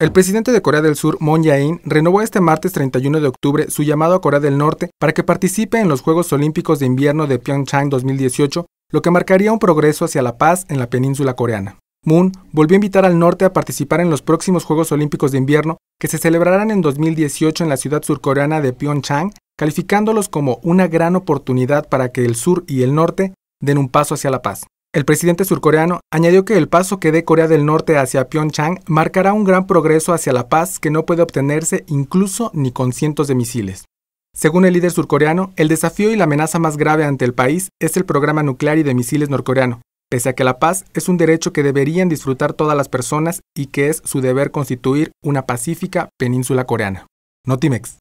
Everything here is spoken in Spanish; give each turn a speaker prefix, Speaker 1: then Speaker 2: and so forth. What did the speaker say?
Speaker 1: El presidente de Corea del Sur, Moon Jae-in, renovó este martes 31 de octubre su llamado a Corea del Norte para que participe en los Juegos Olímpicos de Invierno de Pyeongchang 2018, lo que marcaría un progreso hacia la paz en la península coreana. Moon volvió a invitar al norte a participar en los próximos Juegos Olímpicos de Invierno que se celebrarán en 2018 en la ciudad surcoreana de Pyeongchang, calificándolos como una gran oportunidad para que el sur y el norte den un paso hacia la paz. El presidente surcoreano añadió que el paso que dé Corea del Norte hacia Pyeongchang marcará un gran progreso hacia la paz que no puede obtenerse incluso ni con cientos de misiles. Según el líder surcoreano, el desafío y la amenaza más grave ante el país es el programa nuclear y de misiles norcoreano, pese a que la paz es un derecho que deberían disfrutar todas las personas y que es su deber constituir una pacífica península
Speaker 2: coreana.
Speaker 3: Notimex.